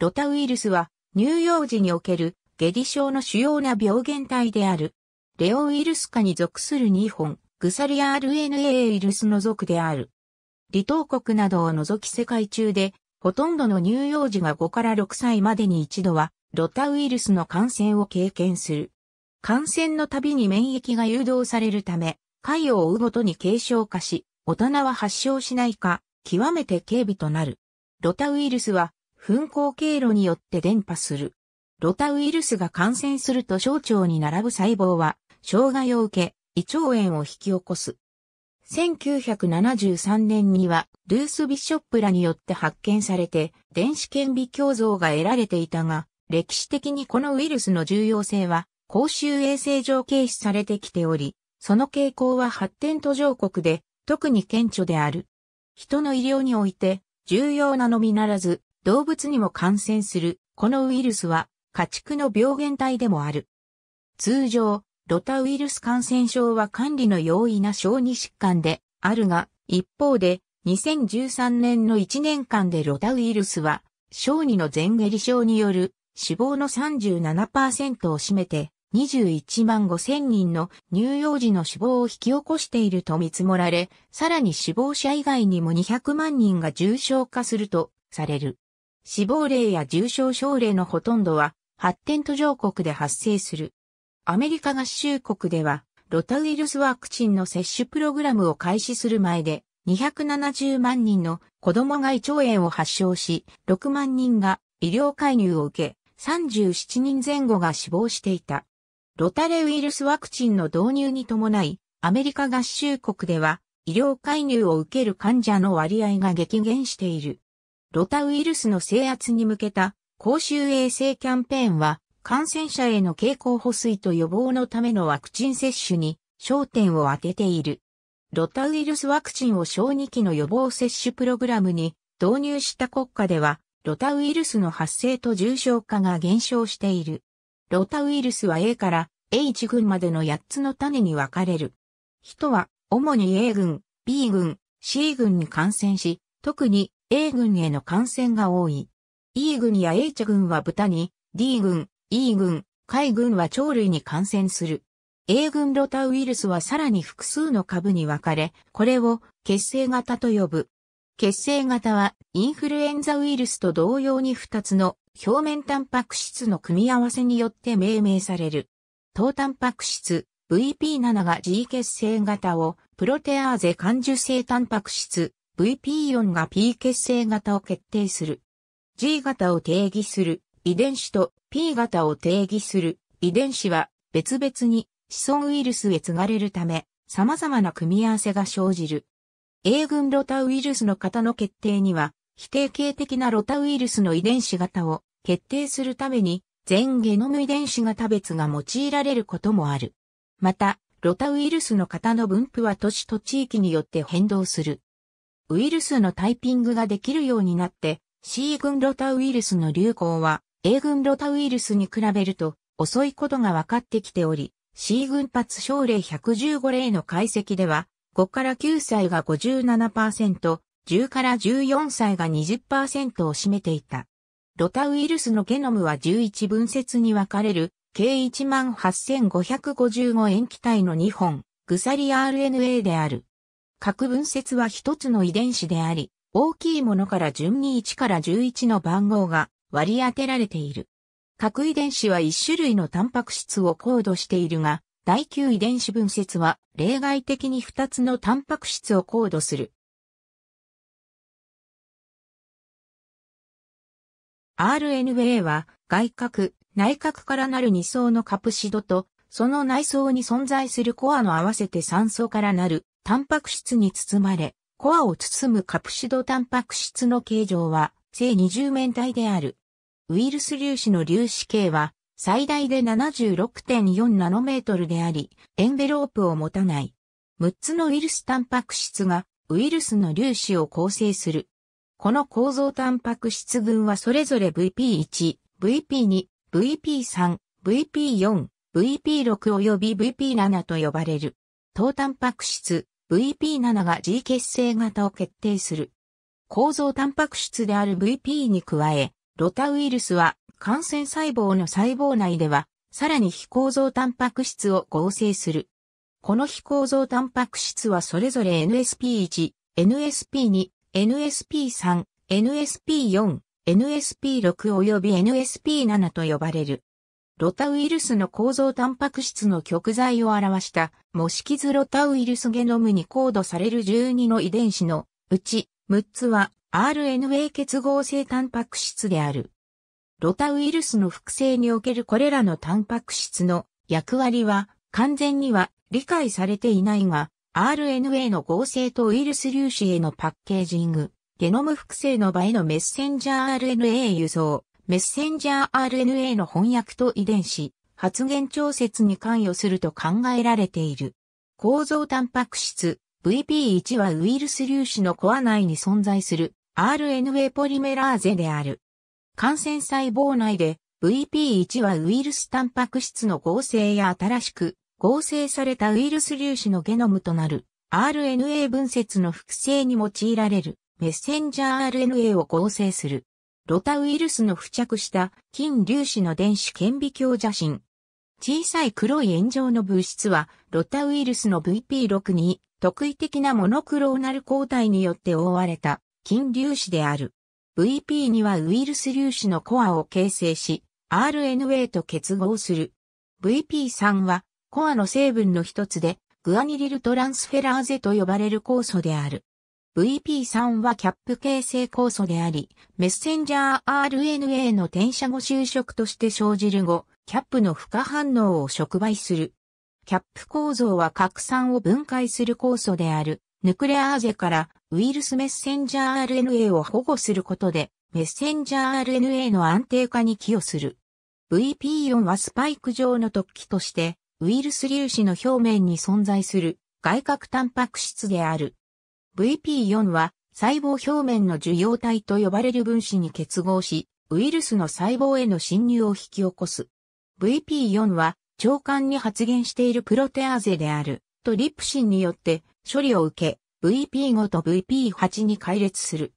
ロタウイルスは乳幼児における下痢症の主要な病原体である。レオウイルス科に属する2本、グサリア RNA ウイルスの属である。離島国などを除き世界中で、ほとんどの乳幼児が5から6歳までに一度は、ロタウイルスの感染を経験する。感染のたびに免疫が誘導されるため、回を追うごとに軽症化し、大人は発症しないか、極めて軽微となる。ロタウイルスは噴光経路によって伝播する。ロタウイルスが感染すると小腸に並ぶ細胞は、障害を受け、胃腸炎を引き起こす。1973年には、ルース・ビショップらによって発見されて、電子顕微鏡像が得られていたが、歴史的にこのウイルスの重要性は、公衆衛生上軽視されてきており、その傾向は発展途上国で、特に顕著である。人の医療において、重要なのみならず、動物にも感染する、このウイルスは家畜の病原体でもある。通常、ロタウイルス感染症は管理の容易な小児疾患であるが、一方で、2013年の1年間でロタウイルスは、小児の前下痢症による死亡の37%を占めて、21万5千人の乳幼児の死亡を引き起こしていると見積もられ、さらに死亡者以外にも200万人が重症化するとされる。死亡例や重症症例のほとんどは発展途上国で発生する。アメリカ合衆国では、ロタウイルスワクチンの接種プログラムを開始する前で、270万人の子供が胃腸炎を発症し、6万人が医療介入を受け、37人前後が死亡していた。ロタレウイルスワクチンの導入に伴い、アメリカ合衆国では医療介入を受ける患者の割合が激減している。ロタウイルスの制圧に向けた公衆衛生キャンペーンは感染者への経口補水と予防のためのワクチン接種に焦点を当てている。ロタウイルスワクチンを小児期の予防接種プログラムに導入した国家では、ロタウイルスの発生と重症化が減少している。ロタウイルスは A から H 群までの8つの種に分かれる。人は主に A 群、B 群、C 群に感染し、特に A 群への感染が多い。E 群や H 群は豚に、D 群、E 群、海群は鳥類に感染する。A 群ロタウイルスはさらに複数の株に分かれ、これを血清型と呼ぶ。血清型はインフルエンザウイルスと同様に2つの表面タンパク質の組み合わせによって命名される。糖タンパク質 VP7 が G 血清型をプロテアーゼ感受性タンパク質 VP 4が P 結成型を決定する。G 型を定義する遺伝子と P 型を定義する遺伝子は別々に子孫ウイルスへ継がれるため様々な組み合わせが生じる。A 群ロタウイルスの型の決定には否定形的なロタウイルスの遺伝子型を決定するために全ゲノム遺伝子型別が用いられることもある。また、ロタウイルスの型の分布は都市と地域によって変動する。ウイルスのタイピングができるようになって、C 群ロタウイルスの流行は A 群ロタウイルスに比べると遅いことが分かってきており、C 群発症例115例の解析では、5から9歳が57%、10から14歳が20%を占めていた。ロタウイルスのゲノムは11分節に分かれる、計18555塩基体の2本、グサリ RNA である。核分節は一つの遺伝子であり、大きいものから順に1から11の番号が割り当てられている。核遺伝子は一種類のタンパク質をコードしているが、第9遺伝子分節は例外的に2つのタンパク質をコードする。RNA は外核、内核からなる2層のカプシドと、その内層に存在するコアの合わせて3層からなるタンパク質に包まれ、コアを包むカプシドタンパク質の形状は、正二重面体である。ウイルス粒子の粒子径は、最大で76.4ナノメートルであり、エンベロープを持たない。6つのウイルスタンパク質が、ウイルスの粒子を構成する。この構造タンパク質群はそれぞれ VP1、VP2、VP3、VP4、VP6 及び VP7 と呼ばれる。糖タンパク質、VP7 が G 結成型を決定する。構造タンパク質である VP に加え、ロタウイルスは感染細胞の細胞内では、さらに非構造タンパク質を合成する。この非構造タンパク質はそれぞれ NSP1、NSP2、NSP3、NSP4、NSP6 及び NSP7 と呼ばれる。ロタウイルスの構造タンパク質の極材を表した、模式図ロタウイルスゲノムにコードされる12の遺伝子のうち、6つは RNA 結合性タンパク質である。ロタウイルスの複製におけるこれらのタンパク質の役割は完全には理解されていないが、RNA の合成とウイルス粒子へのパッケージング、ゲノム複製の場へのメッセンジャー RNA 輸送、メッセンジャー RNA の翻訳と遺伝子、発現調節に関与すると考えられている。構造タンパク質 VP1 はウイルス粒子のコア内に存在する RNA ポリメラーゼである。感染細胞内で VP1 はウイルスタンパク質の合成や新しく合成されたウイルス粒子のゲノムとなる RNA 分節の複製に用いられるメッセンジャー RNA を合成する。ロタウイルスの付着した金粒子の電子顕微鏡写真。小さい黒い炎上の物質は、ロタウイルスの VP6 に特異的なモノクローナル抗体によって覆われた金粒子である。VP2 はウイルス粒子のコアを形成し、RNA と結合する。VP3 はコアの成分の一つで、グアニリルトランスフェラーゼと呼ばれる酵素である。VP3 はキャップ形成酵素であり、メッセンジャー RNA の転写後就職として生じる後、キャップの負荷反応を触媒する。キャップ構造は核酸を分解する酵素である、ヌクレアーゼからウイルスメッセンジャー RNA を保護することで、メッセンジャー RNA の安定化に寄与する。VP4 はスパイク状の突起として、ウイルス粒子の表面に存在する外核タンパク質である。VP4 は細胞表面の受容体と呼ばれる分子に結合し、ウイルスの細胞への侵入を引き起こす。VP4 は長官に発現しているプロテアーゼであるとリプシンによって処理を受け VP5 と VP8 に解列する。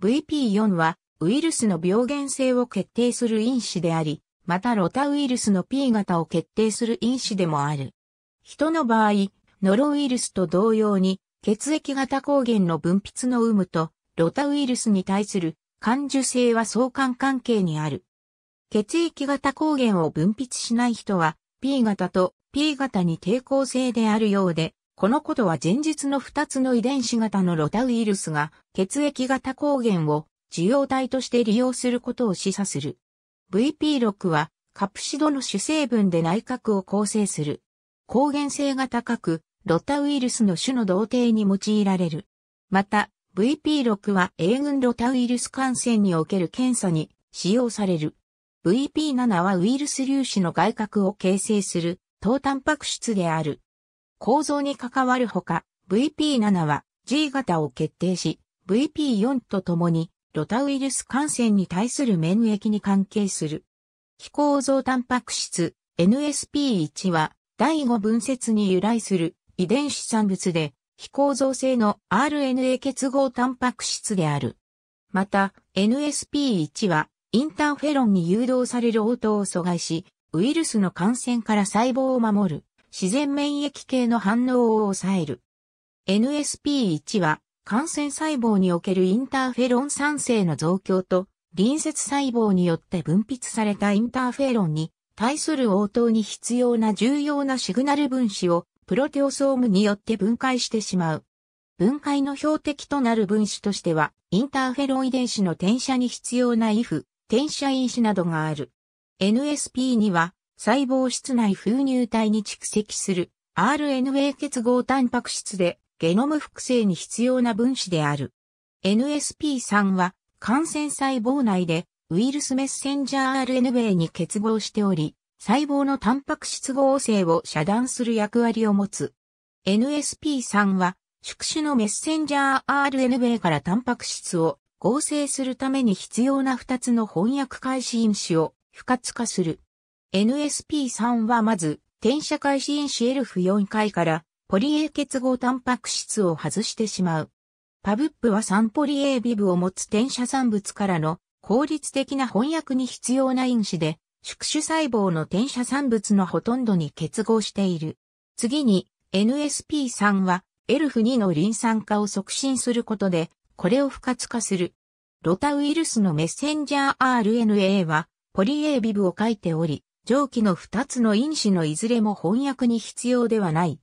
VP4 はウイルスの病原性を決定する因子であり、またロタウイルスの P 型を決定する因子でもある。人の場合、ノロウイルスと同様に血液型抗原の分泌の有無と、ロタウイルスに対する感受性は相関関係にある。血液型抗原を分泌しない人は、P 型と P 型に抵抗性であるようで、このことは前述の2つの遺伝子型のロタウイルスが血液型抗原を受容体として利用することを示唆する。VP6 はカプシドの主成分で内核を構成する。抗原性が高く、ロタウイルスの種の同定に用いられる。また、VP6 は A 群ロタウイルス感染における検査に使用される。VP7 はウイルス粒子の外核を形成する、糖タンパク質である。構造に関わるほか、VP7 は G 型を決定し、VP4 と共に、ロタウイルス感染に対する免疫に関係する。非構造タンパク質 NSP1 は第5分節に由来する遺伝子産物で、非構造性の RNA 結合タンパク質である。また、NSP1 は、インターフェロンに誘導される応答を阻害し、ウイルスの感染から細胞を守る、自然免疫系の反応を抑える。NSP1 は、感染細胞におけるインターフェロン酸性の増強と、隣接細胞によって分泌されたインターフェロンに対する応答に必要な重要なシグナル分子をプロテオソームによって分解してしまう。分解の標的となる分子としては、インターフェロン遺伝子の転写に必要な IF、転写因子などがある。NSP には、細胞室内封入体に蓄積する RNA 結合タンパク質で、ゲノム複製に必要な分子である。NSP3 は、感染細胞内で、ウイルスメッセンジャー RNA に結合しており、細胞のタンパク質合成を遮断する役割を持つ。NSP3 は、宿主のメッセンジャー RNA からタンパク質を合成するために必要な2つの翻訳開始因子を不活化する。NSP3 はまず、転写開始因子フ。4回からポリ A 結合タンパク質を外してしまう。パブップは3ポリ A ビブを持つ転写産物からの効率的な翻訳に必要な因子で、宿主細胞の転写産物のほとんどに結合している。次に NSP3 はエルフ2のリン酸化を促進することで、これを不活化する。ロタウイルスのメッセンジャー RNA はポリエビブを書いており、上記の2つの因子のいずれも翻訳に必要ではない。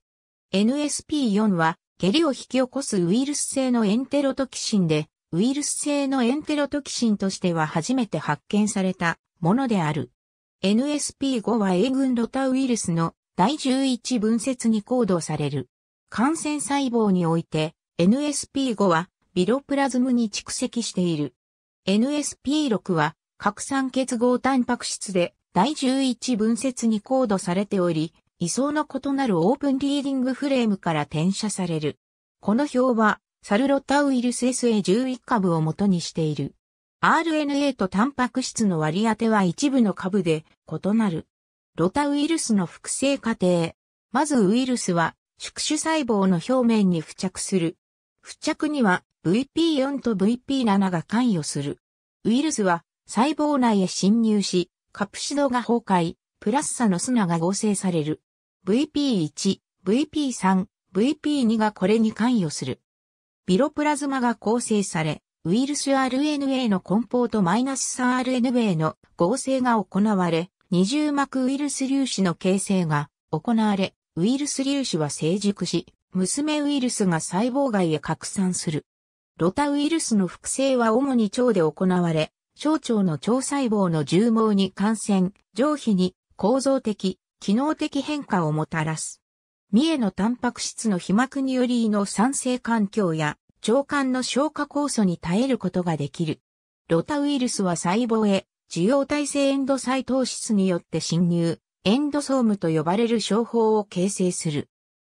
NSP4 は、下痢を引き起こすウイルス性のエンテロトキシンで、ウイルス性のエンテロトキシンとしては初めて発見されたものである。NSP5 は A 群ロタウイルスの第11分節に行動される。感染細胞において NSP5 はビロプラズムに蓄積している。NSP6 は核酸結合タンパク質で第11分節にコードされており、位相の異なるオープンリーディングフレームから転写される。この表は、サルロタウイルス SA11 株を元にしている。RNA とタンパク質の割り当ては一部の株で異なる。ロタウイルスの複製過程。まずウイルスは宿主細胞の表面に付着する。付着には VP4 と VP7 が関与する。ウイルスは細胞内へ侵入し、カプシドが崩壊、プラスサの砂が合成される。VP1、VP3、VP2 がこれに関与する。ビロプラズマが構成され、ウイルス RNA の梱包と -3RNA の合成が行われ、二重膜ウイルス粒子の形成が行われ、ウイルス粒子は成熟し、娘ウイルスが細胞外へ拡散する。ロタウイルスの複製は主に腸で行われ、小腸の腸細胞の重毛に感染、上皮に構造的、機能的変化をもたらす。三重のタンパク質の被膜により胃の酸性環境や腸管の消化酵素に耐えることができる。ロタウイルスは細胞へ受容体性エンドサイトーシスによって侵入、エンドソームと呼ばれる症法を形成する。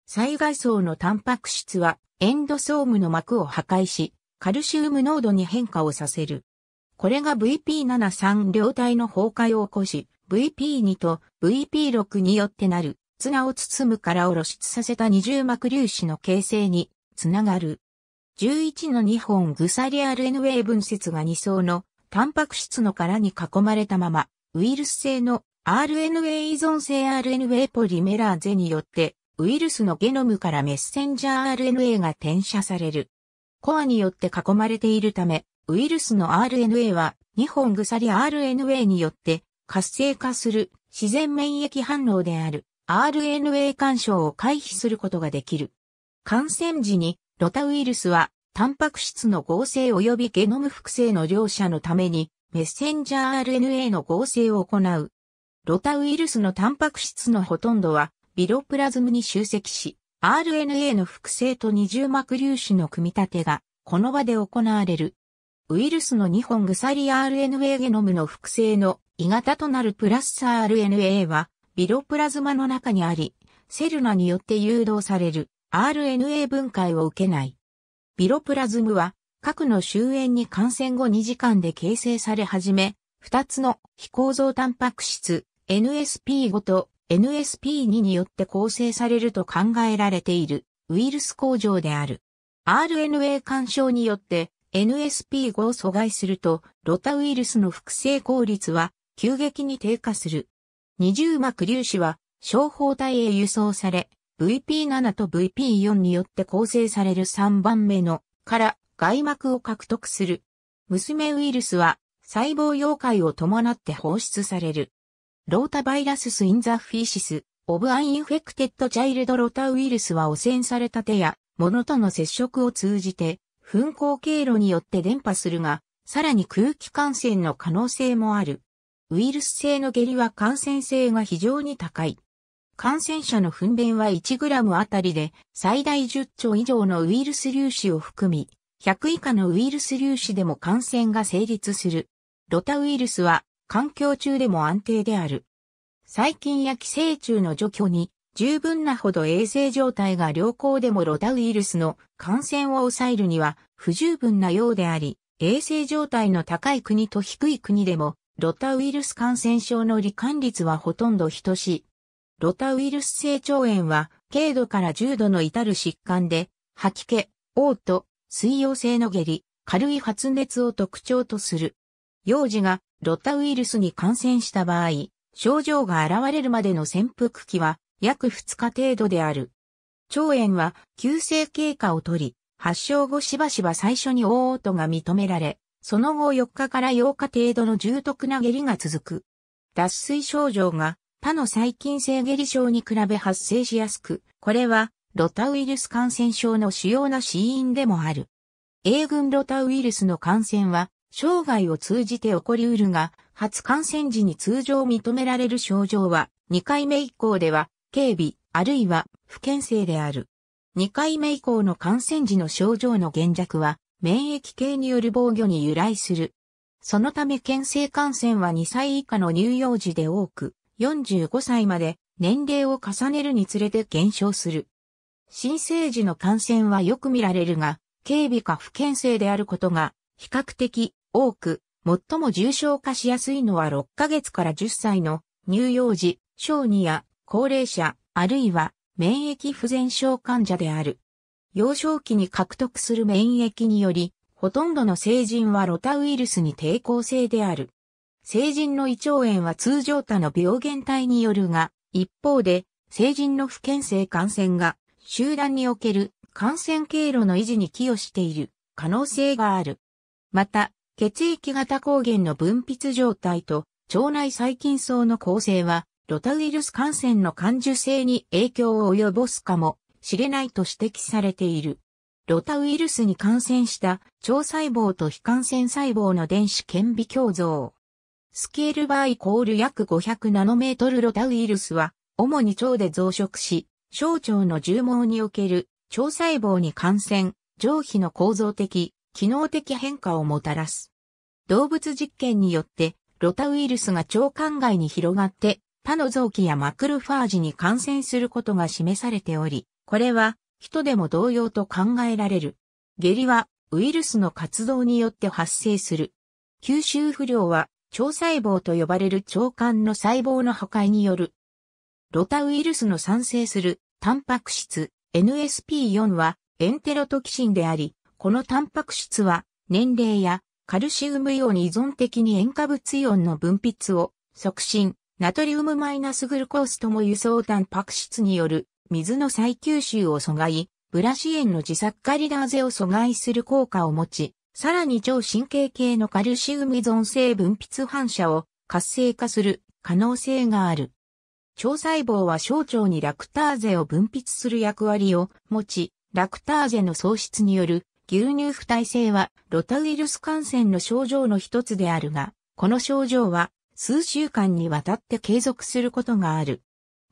最外層のタンパク質はエンドソームの膜を破壊し、カルシウム濃度に変化をさせる。これが VP73 両体の崩壊を起こし、VP2 と VP6 によってなる、綱を包むからを露出させた二重膜粒子の形成につながる。11の2本グサリア RNA 分節が2層のタンパク質の殻に囲まれたまま、ウイルス性の RNA 依存性 RNA ポリメラーゼによって、ウイルスのゲノムからメッセンジャー RNA が転写される。コアによって囲まれているため、ウイルスの RNA は2本リ RNA によって活性化する自然免疫反応である RNA 干渉を回避することができる。感染時にロタウイルスは、タンパク質の合成及びゲノム複製の両者のために、メッセンジャー RNA の合成を行う。ロタウイルスのタンパク質のほとんどは、ビロプラズムに集積し、RNA の複製と二重膜粒子の組み立てが、この場で行われる。ウイルスの2本鎖 RNA ゲノムの複製の異型となるプラス RNA は、ビロプラズマの中にあり、セルナによって誘導される。RNA 分解を受けない。ビロプラズムは、核の終焉に感染後2時間で形成され始め、2つの非構造タンパク質 NSP5 と NSP2 によって構成されると考えられているウイルス工場である。RNA 干渉によって NSP5 を阻害すると、ロタウイルスの複製効率は急激に低下する。二重膜粒子は、小胞体へ輸送され、VP7 と VP4 によって構成される3番目のから外膜を獲得する。娘ウイルスは細胞溶解を伴って放出される。ロータバイラススインザフィシス、オブアインフェクテッドチャイルドロタウイルスは汚染された手や物との接触を通じて、噴光経路によって伝播するが、さらに空気感染の可能性もある。ウイルス性の下痢は感染性が非常に高い。感染者の糞便は 1g あたりで最大10兆以上のウイルス粒子を含み、100以下のウイルス粒子でも感染が成立する。ロタウイルスは環境中でも安定である。細菌や寄生虫の除去に十分なほど衛生状態が良好でもロタウイルスの感染を抑えるには不十分なようであり、衛生状態の高い国と低い国でもロタウイルス感染症の罹患率はほとんど等しい。ロタウイルス性腸炎は、軽度から重度の至る疾患で、吐き気、嘔吐、水溶性の下痢、軽い発熱を特徴とする。幼児がロタウイルスに感染した場合、症状が現れるまでの潜伏期は約2日程度である。腸炎は急性経過をとり、発症後しばしば最初に大音が認められ、その後4日から8日程度の重篤な下痢が続く。脱水症状が他の細菌性下痢症に比べ発生しやすく、これはロタウイルス感染症の主要な死因でもある。A 群ロタウイルスの感染は、生涯を通じて起こりうるが、初感染時に通常認められる症状は、2回目以降では、軽微、あるいは、不健性である。2回目以降の感染時の症状の減弱は、免疫系による防御に由来する。そのため、健性感染は2歳以下の乳幼児で多く、45歳まで年齢を重ねるにつれて減少する。新生児の感染はよく見られるが、軽微か不健性であることが比較的多く、最も重症化しやすいのは6ヶ月から10歳の乳幼児、小児や高齢者、あるいは免疫不全症患者である。幼少期に獲得する免疫により、ほとんどの成人はロタウイルスに抵抗性である。成人の胃腸炎は通常他の病原体によるが、一方で、成人の不健性感染が集団における感染経路の維持に寄与している可能性がある。また、血液型抗原の分泌状態と腸内細菌層の構成は、ロタウイルス感染の感受性に影響を及ぼすかもしれないと指摘されている。ロタウイルスに感染した腸細胞と非感染細胞の電子顕微鏡像。スケールバーイコール約500ナノメートルロタウイルスは、主に腸で増殖し、小腸の重毛における腸細胞に感染、上皮の構造的、機能的変化をもたらす。動物実験によって、ロタウイルスが腸管外に広がって、他の臓器やマクロファージに感染することが示されており、これは人でも同様と考えられる。下痢はウイルスの活動によって発生する。吸収不良は腸細胞と呼ばれる腸管の細胞の破壊による。ロタウイルスの産生するタンパク質 NSP4 はエンテロトキシンであり、このタンパク質は年齢やカルシウムイオン依存的に塩化物イオンの分泌を促進、ナトリウムマイナスグルコースとも輸送タンパク質による水の再吸収を阻害、ブラシ塩の自作カリラーゼを阻害する効果を持ち、さらに超神経系のカルシウム依存性分泌反射を活性化する可能性がある。腸細胞は小腸にラクターゼを分泌する役割を持ち、ラクターゼの喪失による牛乳不耐性はロタウイルス感染の症状の一つであるが、この症状は数週間にわたって継続することがある。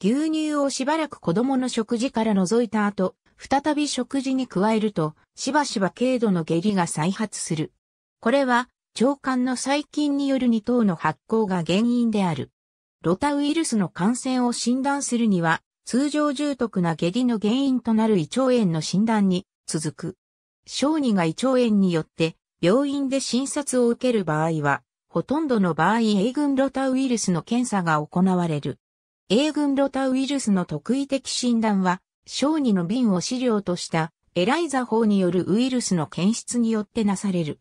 牛乳をしばらく子供の食事から除いた後、再び食事に加えると、しばしば軽度の下痢が再発する。これは、腸管の細菌による二等の発酵が原因である。ロタウイルスの感染を診断するには、通常重篤な下痢の原因となる胃腸炎の診断に続く。小児が胃腸炎によって病院で診察を受ける場合は、ほとんどの場合 A 群ロタウイルスの検査が行われる。A 群ロタウイルスの特異的診断は、小児の瓶を資料としたエライザ法によるウイルスの検出によってなされる。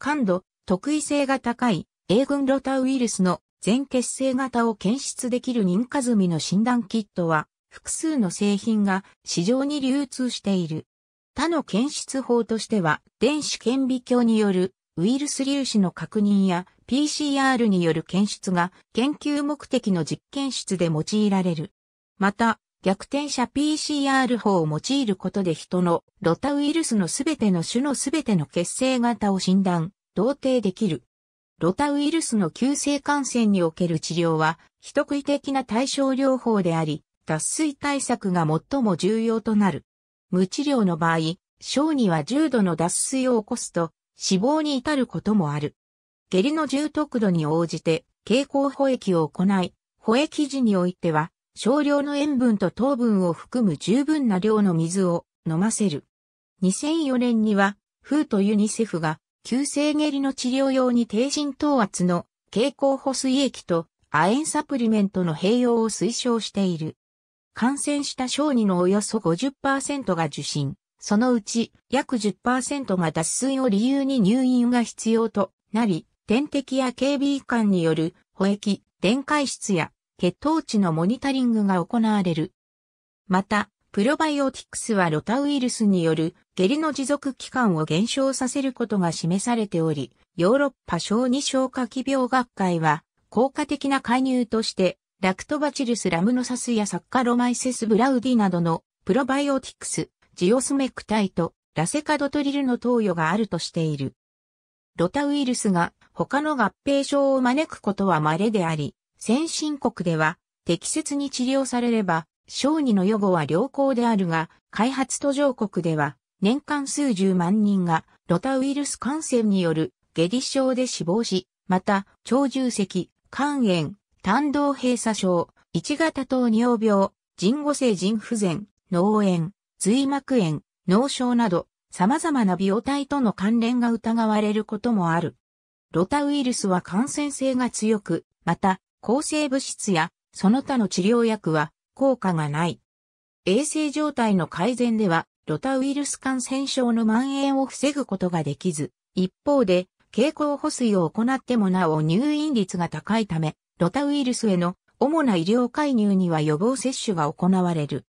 感度、特異性が高い A 群ロタウイルスの全血清型を検出できる認可済みの診断キットは複数の製品が市場に流通している。他の検出法としては電子顕微鏡によるウイルス粒子の確認や PCR による検出が研究目的の実験室で用いられる。また、逆転者 PCR 法を用いることで人のロタウイルスのすべての種のすべての血清型を診断、同定できる。ロタウイルスの急性感染における治療は、非特異的な対症療法であり、脱水対策が最も重要となる。無治療の場合、小児は重度の脱水を起こすと、死亡に至ることもある。下痢の重篤度に応じて、蛍光保液を行い、保液時においては、少量の塩分と糖分を含む十分な量の水を飲ませる。2004年には、フーとユニセフが、急性下痢の治療用に低浸透圧の蛍光補水液と亜鉛サプリメントの併用を推奨している。感染した小児のおよそ50%が受診、そのうち約10%が脱水を理由に入院が必要となり、点滴や警備医官による保液、電解質や血糖値のモニタリングが行われる。また、プロバイオティクスはロタウイルスによる下痢の持続期間を減少させることが示されており、ヨーロッパ小児消化器病学会は、効果的な介入として、ラクトバチルスラムノサスやサッカロマイセスブラウディなどのプロバイオティクス、ジオスメクタイト、ラセカドトリルの投与があるとしている。ロタウイルスが他の合併症を招くことは稀であり、先進国では、適切に治療されれば、小児の予後は良好であるが、開発途上国では、年間数十万人が、ロタウイルス感染による下痢症で死亡し、また、超重積、肝炎、胆道閉鎖症、一型糖尿病、人後性腎不全、脳炎、髄膜炎、脳症など、様々な病態との関連が疑われることもある。ロタウイルスは感染性が強く、また、抗生物質やその他の治療薬は効果がない。衛生状態の改善では、ロタウイルス感染症の蔓延を防ぐことができず、一方で、経口補水を行ってもなお入院率が高いため、ロタウイルスへの主な医療介入には予防接種が行われる。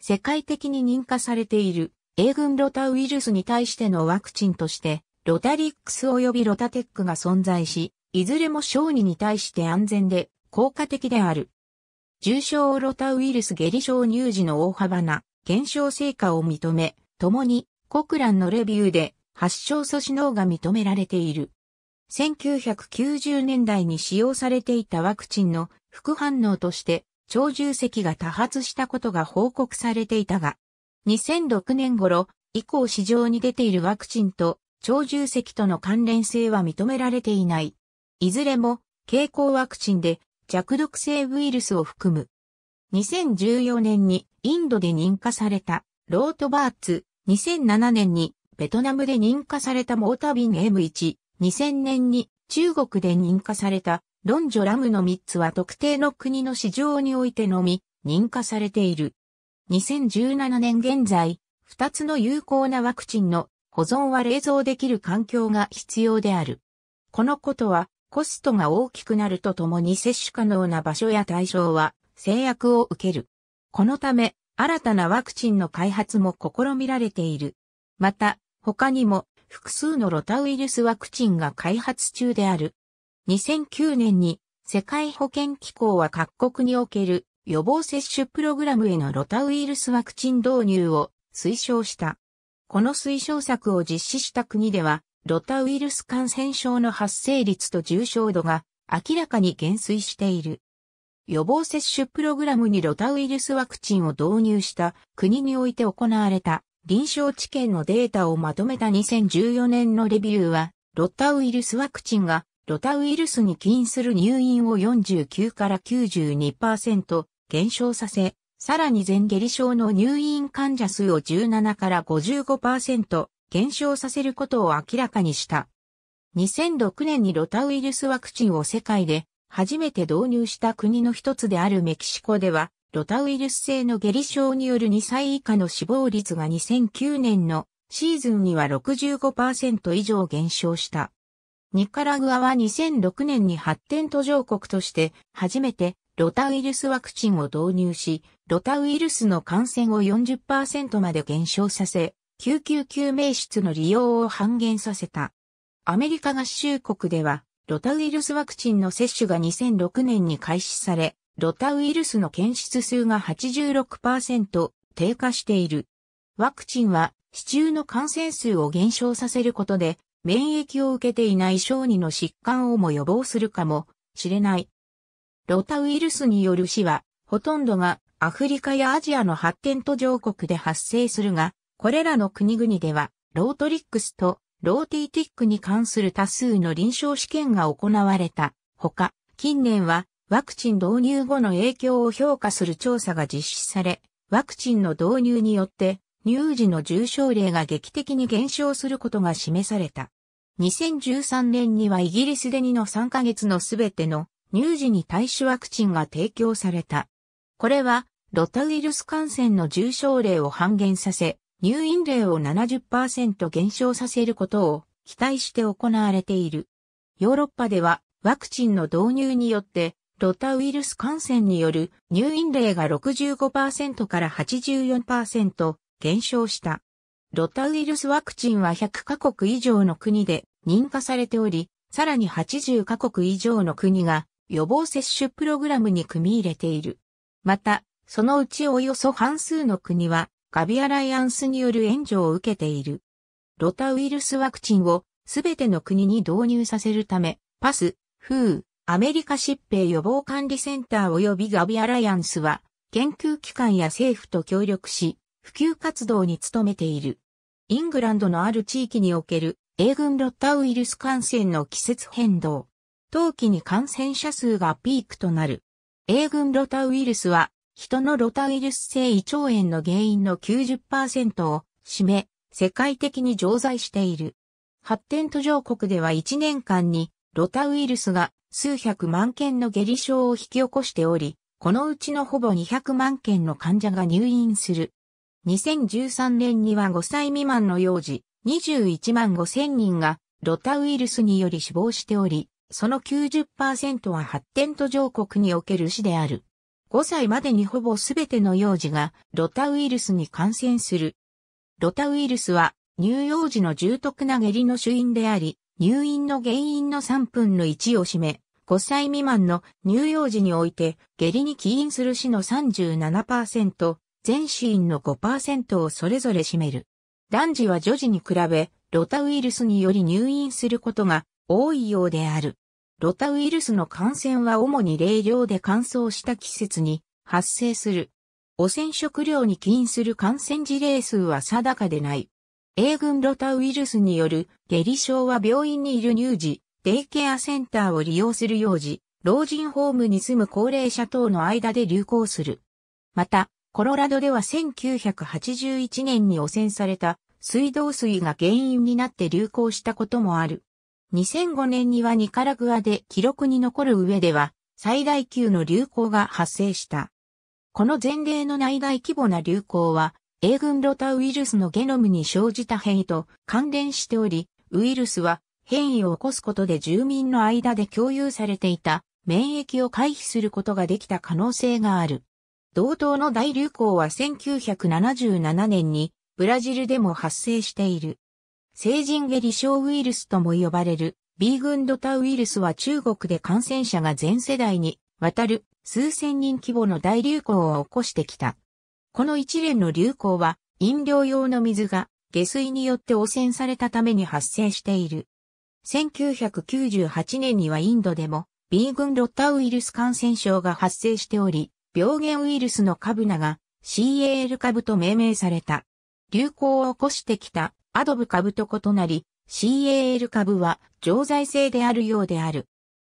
世界的に認可されている英軍ロタウイルスに対してのワクチンとして、ロタリックス及びロタテックが存在し、いずれも小児に対して安全で効果的である。重症ロタウイルス下痢症乳児の大幅な減少成果を認め、共に国乱のレビューで発症阻止能が認められている。1990年代に使用されていたワクチンの副反応として超重積が多発したことが報告されていたが、2006年頃以降市場に出ているワクチンと超重積との関連性は認められていない。いずれも、蛍光ワクチンで弱毒性ウイルスを含む。2014年にインドで認可されたロートバーツ、2007年にベトナムで認可されたモータビン M1、2000年に中国で認可されたロンジョラムの3つは特定の国の市場においてのみ認可されている。2017年現在、2つの有効なワクチンの保存は冷蔵できる環境が必要である。このことはコストが大きくなるとともに接種可能な場所や対象は制約を受ける。このため、新たなワクチンの開発も試みられている。また、他にも複数のロタウイルスワクチンが開発中である。2009年に世界保健機構は各国における予防接種プログラムへのロタウイルスワクチン導入を推奨した。この推奨策を実施した国では、ロタウイルス感染症の発生率と重症度が明らかに減衰している。予防接種プログラムにロタウイルスワクチンを導入した国において行われた臨床治験のデータをまとめた2014年のレビューは、ロタウイルスワクチンがロタウイルスに起因する入院を49から92%減少させ、さらに全下痢症の入院患者数を17から55%減少させることを明らかにした。2006年にロタウイルスワクチンを世界で初めて導入した国の一つであるメキシコでは、ロタウイルス性の下痢症による2歳以下の死亡率が2009年のシーズンには65%以上減少した。ニカラグアは2006年に発展途上国として初めてロタウイルスワクチンを導入し、ロタウイルスの感染を40%まで減少させ、救急救命室の利用を半減させた。アメリカ合衆国では、ロタウイルスワクチンの接種が2006年に開始され、ロタウイルスの検出数が86%低下している。ワクチンは、市中の感染数を減少させることで、免疫を受けていない小児の疾患をも予防するかもしれない。ロタウイルスによる死は、ほとんどがアフリカやアジアの発展途上国で発生するが、これらの国々では、ロートリックスとローティーティックに関する多数の臨床試験が行われた。ほか、近年はワクチン導入後の影響を評価する調査が実施され、ワクチンの導入によって乳児の重症例が劇的に減少することが示された。2013年にはイギリスで2の3ヶ月のすべての乳児に対種ワクチンが提供された。これは、ロタウイルス感染の重症例を半減させ、入院例を70%減少させることを期待して行われている。ヨーロッパではワクチンの導入によってロタウイルス感染による入院例が65%から84%減少した。ロタウイルスワクチンは100カ国以上の国で認可されており、さらに80カ国以上の国が予防接種プログラムに組み入れている。また、そのうちおよそ半数の国はガビアライアンスによる援助を受けている。ロタウイルスワクチンをすべての国に導入させるため、パス、フー、アメリカ疾病予防管理センター及びガビアライアンスは、研究機関や政府と協力し、普及活動に努めている。イングランドのある地域における、英軍ロタウイルス感染の季節変動。冬季に感染者数がピークとなる。英軍ロタウイルスは人のロタウイルス性胃腸炎の原因の90%を占め、世界的に常在している。発展途上国では1年間にロタウイルスが数百万件の下痢症を引き起こしており、このうちのほぼ200万件の患者が入院する。2013年には5歳未満の幼児21万5千人がロタウイルスにより死亡しており、その90%は発展途上国における死である。5歳までにほぼすべての幼児がロタウイルスに感染する。ロタウイルスは乳幼児の重篤な下痢の主因であり、入院の原因の3分の1を占め、5歳未満の乳幼児において下痢に起因する死の37%、全死因の5%をそれぞれ占める。男児は女児に比べ、ロタウイルスにより入院することが多いようである。ロタウイルスの感染は主に冷涼で乾燥した季節に発生する。汚染食料に起因する感染事例数は定かでない。英軍ロタウイルスによる下痢症は病院にいる乳児、デイケアセンターを利用する幼児、老人ホームに住む高齢者等の間で流行する。また、コロラドでは1981年に汚染された水道水が原因になって流行したこともある。2005年にはニカラグアで記録に残る上では最大級の流行が発生した。この前例の内外規模な流行は、英軍ロタウイルスのゲノムに生じた変異と関連しており、ウイルスは変異を起こすことで住民の間で共有されていた免疫を回避することができた可能性がある。同等の大流行は1977年にブラジルでも発生している。成人下痢症ウイルスとも呼ばれる B 群ドタウイルスは中国で感染者が全世代にわたる数千人規模の大流行を起こしてきた。この一連の流行は飲料用の水が下水によって汚染されたために発生している。1998年にはインドでも B 群ロッタウイルス感染症が発生しており、病原ウイルスの株名が CAL 株と命名された。流行を起こしてきたアドブ株と異なり、CAL 株は常在性であるようである。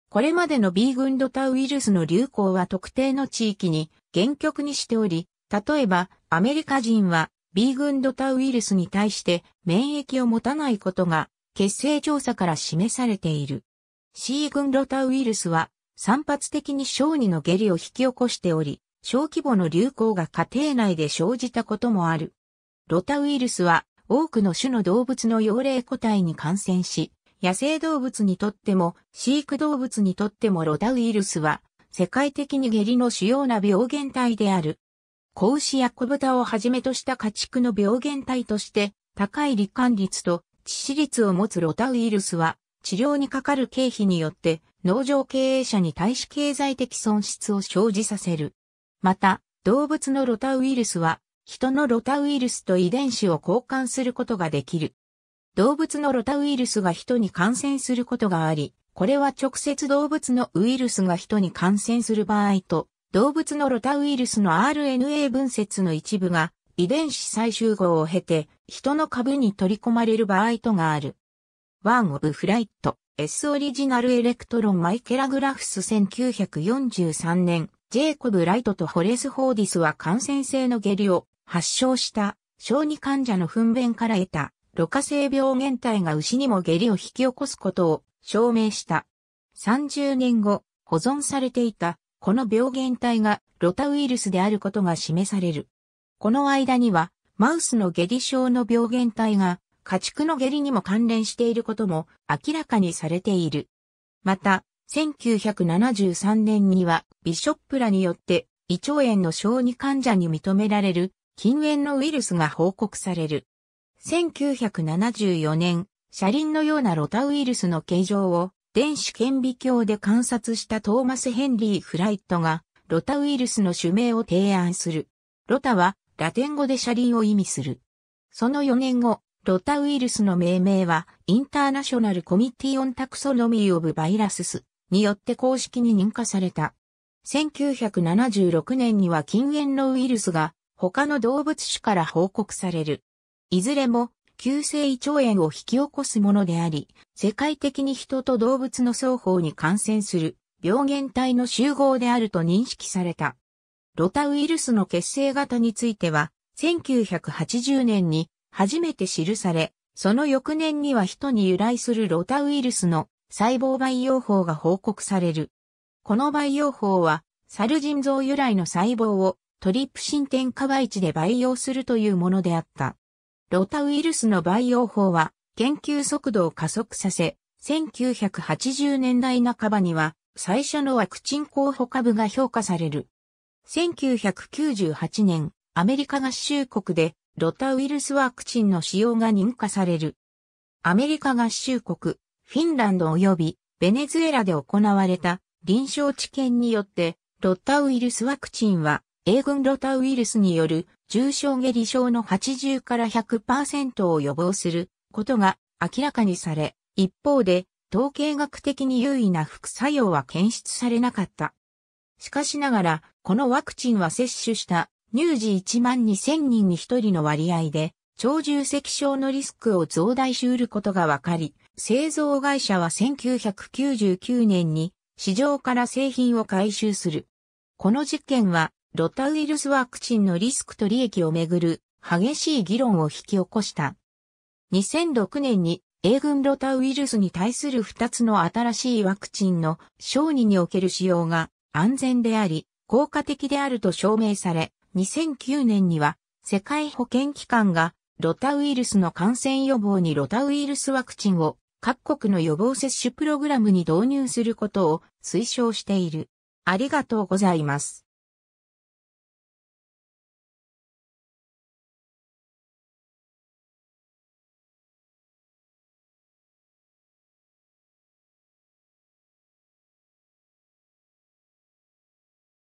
これまでの B 群ドタウイルスの流行は特定の地域に原曲にしており、例えばアメリカ人は B 群ドタウイルスに対して免疫を持たないことが血清調査から示されている。C 群ドタウイルスは散発的に小児の下痢を引き起こしており、小規模の流行が家庭内で生じたこともある。ロタウイルスは多くの種の動物の幼霊個体に感染し、野生動物にとっても、飼育動物にとってもロタウイルスは、世界的に下痢の主要な病原体である。子牛や子豚をはじめとした家畜の病原体として、高い罹患率と致死率を持つロタウイルスは、治療にかかる経費によって、農場経営者に対し経済的損失を生じさせる。また、動物のロタウイルスは、人のロタウイルスと遺伝子を交換することができる。動物のロタウイルスが人に感染することがあり、これは直接動物のウイルスが人に感染する場合と、動物のロタウイルスの RNA 分節の一部が遺伝子再集合を経て人の株に取り込まれる場合とがある。ワン・オブ・フライト、S オリジナルエレクトロン・マイケラグラフス1943年、ジェイコブ・ライトとホレス・ホーディスは感染性の下痢を発症した小児患者の糞便から得た、露過性病原体が牛にも下痢を引き起こすことを証明した。30年後、保存されていた、この病原体がロタウイルスであることが示される。この間には、マウスの下痢症の病原体が家畜の下痢にも関連していることも明らかにされている。また、1973年にはビショップらによって胃腸炎の小児患者に認められる禁煙のウイルスが報告される。1974年、車輪のようなロタウイルスの形状を電子顕微鏡で観察したトーマス・ヘンリー・フライトがロタウイルスの種名を提案する。ロタはラテン語で車輪を意味する。その4年後、ロタウイルスの命名はインターナショナルコミティオンタクソノミー・オブ・バイラススによって公式に認可された。1976年には禁煙のウイルスが他の動物種から報告される。いずれも、急性胃腸炎を引き起こすものであり、世界的に人と動物の双方に感染する病原体の集合であると認識された。ロタウイルスの血清型については、1980年に初めて記され、その翌年には人に由来するロタウイルスの細胞培養法が報告される。この培養法は、猿腎臓由来の細胞をトリプシンカバ化地で培養するというものであった。ロタウイルスの培養法は、研究速度を加速させ、1980年代半ばには、最初のワクチン候補株が評価される。1998年、アメリカ合衆国で、ロタウイルスワクチンの使用が認可される。アメリカ合衆国、フィンランド及びベネズエラで行われた臨床治験によって、ロタウイルスワクチンは A 群ロタウイルスによる重症下痢症の80から100%を予防することが明らかにされ、一方で統計学的に優位な副作用は検出されなかった。しかしながら、このワクチンは接種した乳児1万2000人に1人の割合で、超重積症のリスクを増大し得ることが分かり、製造会社は1999年に市場から製品を回収する。この実験はロタウイルスワクチンのリスクと利益をめぐる激しい議論を引き起こした。2006年に英軍ロタウイルスに対する2つの新しいワクチンの小児における使用が安全であり効果的であると証明され、2009年には世界保健機関がロタウイルスの感染予防にロタウイルスワクチンを各国の予防接種プログラムに導入することを推奨している。ありがとうございます。